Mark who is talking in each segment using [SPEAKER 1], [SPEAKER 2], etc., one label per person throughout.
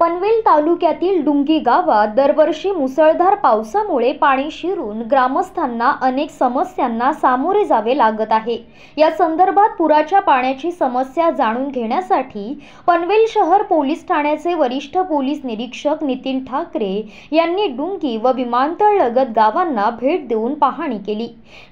[SPEAKER 1] पनवेल तालुक्यातील डुंगी गावात दरवर्षी मुसळधार पावसामुळे पाणी शिरून ग्रामस्थांना अनेक समस्यांना सामोरे जावे लागत आहे या संदर्भात पुराच्या पाण्याची समस्या जाणून घेण्यासाठी पनवेल शहर पोलीस ठाण्याचे वरिष्ठ पोलीस निरीक्षक नितीन ठाकरे यांनी डुंगी व विमानतळ लगत गावांना भेट देऊन पाहणी केली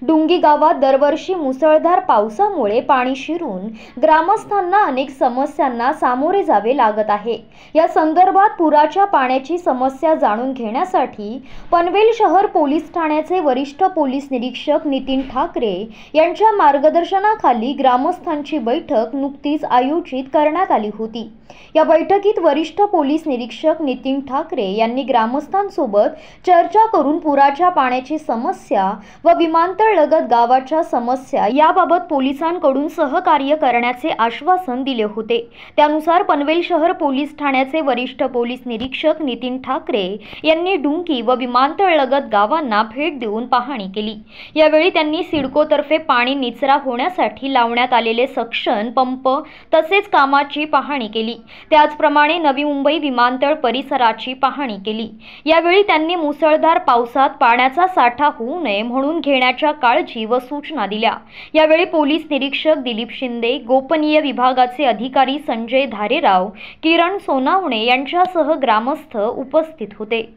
[SPEAKER 1] डुंगी गावात दरवर्षी मुसळधार पावसामुळे पाणी शिरून ग्रामस्थांना अनेक समस्यांना सामोरे जावे लागत आहे या संदर्भात पुराच्या पाण्याची समस्या जाणून घेण्यासाठी पनवेल शहर पोलीस ठाण्याचे वरिष्ठ पोलीस निरीक्षक नितीन ठाकरे यांच्या मार्गदर्शनाखाली ग्रामस्थांची बैठक नुकतीच आयोजित करण्यात आली होती या बैठकीत वरिष्ठ पोलीस निरीक्षक नितीन ठाकरे यांनी ग्रामस्थांसोबत चर्चा करून पुराच्या पाण्याची समस्या व लगत गावाच्या समस्या याबाबत पोलिसांकडून सहकार्य करण्याचे आश्वासन दिले होते त्यानुसार पनवेल शहर पोलीस ठाण्याचे वरिष्ठ वरिष्ठ पोलीस निरीक्षक नितीन ठाकरे यांनी डुंकी व लगत गावांना भेट देऊन पाहणी केली यावेळी त्यांनी सिडकोतर्फे पाणी निचरा होण्यासाठी लावण्यात आलेले सक्शन पंप तसेच कामाची पाहणी केली त्याचप्रमाणे नवी मुंबई विमानतळ परिसराची पाहणी केली यावेळी त्यांनी मुसळधार पावसात पाण्याचा साठा होऊ नये म्हणून घेण्याच्या काळजी व सूचना दिल्या यावेळी पोलीस निरीक्षक दिलीप शिंदे गोपनीय विभागाचे अधिकारी संजय धारेराव किरण सोनावणे यांच्यासह ग्रामस्थ उपस्थित होते